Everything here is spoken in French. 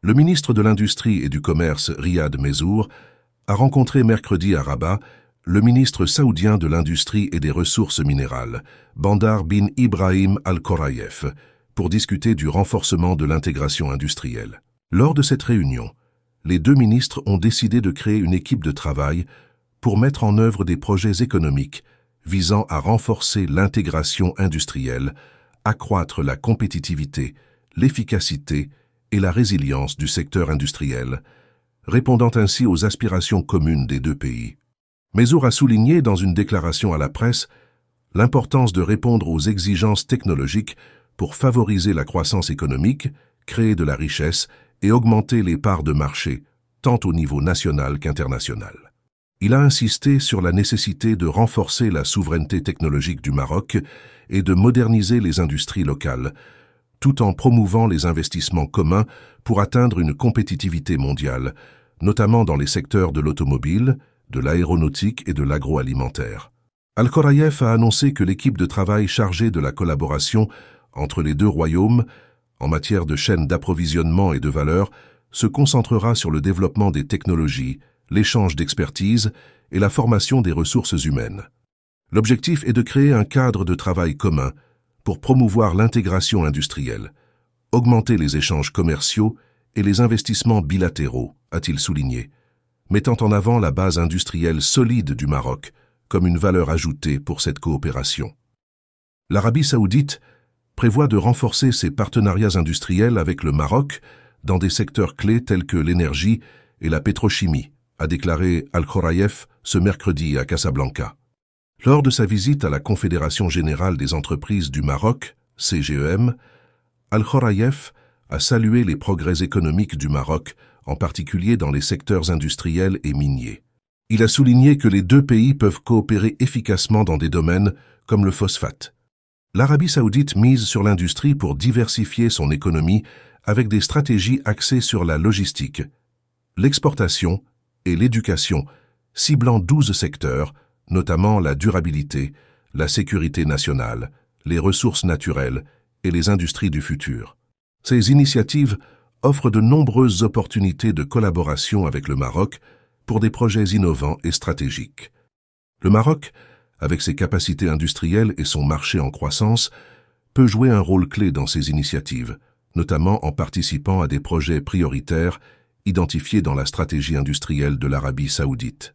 Le ministre de l'Industrie et du Commerce, Riyad Mezour, a rencontré mercredi à Rabat le ministre saoudien de l'Industrie et des Ressources minérales, Bandar bin Ibrahim Al-Koraïef, pour discuter du renforcement de l'intégration industrielle. Lors de cette réunion, les deux ministres ont décidé de créer une équipe de travail pour mettre en œuvre des projets économiques visant à renforcer l'intégration industrielle, accroître la compétitivité, l'efficacité et la résilience du secteur industriel, répondant ainsi aux aspirations communes des deux pays. Maisour a souligné dans une déclaration à la presse l'importance de répondre aux exigences technologiques pour favoriser la croissance économique, créer de la richesse et augmenter les parts de marché, tant au niveau national qu'international. Il a insisté sur la nécessité de renforcer la souveraineté technologique du Maroc et de moderniser les industries locales, tout en promouvant les investissements communs pour atteindre une compétitivité mondiale, notamment dans les secteurs de l'automobile, de l'aéronautique et de l'agroalimentaire. al a annoncé que l'équipe de travail chargée de la collaboration entre les deux royaumes en matière de chaînes d'approvisionnement et de valeur se concentrera sur le développement des technologies, l'échange d'expertise et la formation des ressources humaines. L'objectif est de créer un cadre de travail commun pour promouvoir l'intégration industrielle, augmenter les échanges commerciaux et les investissements bilatéraux, a-t-il souligné, mettant en avant la base industrielle solide du Maroc comme une valeur ajoutée pour cette coopération. L'Arabie saoudite prévoit de renforcer ses partenariats industriels avec le Maroc dans des secteurs clés tels que l'énergie et la pétrochimie, a déclaré al khorayef ce mercredi à Casablanca. Lors de sa visite à la Confédération générale des entreprises du Maroc, CGEM, Al-Khoraïef a salué les progrès économiques du Maroc, en particulier dans les secteurs industriels et miniers. Il a souligné que les deux pays peuvent coopérer efficacement dans des domaines comme le phosphate. L'Arabie saoudite mise sur l'industrie pour diversifier son économie avec des stratégies axées sur la logistique, l'exportation et l'éducation, ciblant 12 secteurs, notamment la durabilité, la sécurité nationale, les ressources naturelles et les industries du futur. Ces initiatives offrent de nombreuses opportunités de collaboration avec le Maroc pour des projets innovants et stratégiques. Le Maroc, avec ses capacités industrielles et son marché en croissance, peut jouer un rôle clé dans ces initiatives, notamment en participant à des projets prioritaires identifiés dans la stratégie industrielle de l'Arabie saoudite.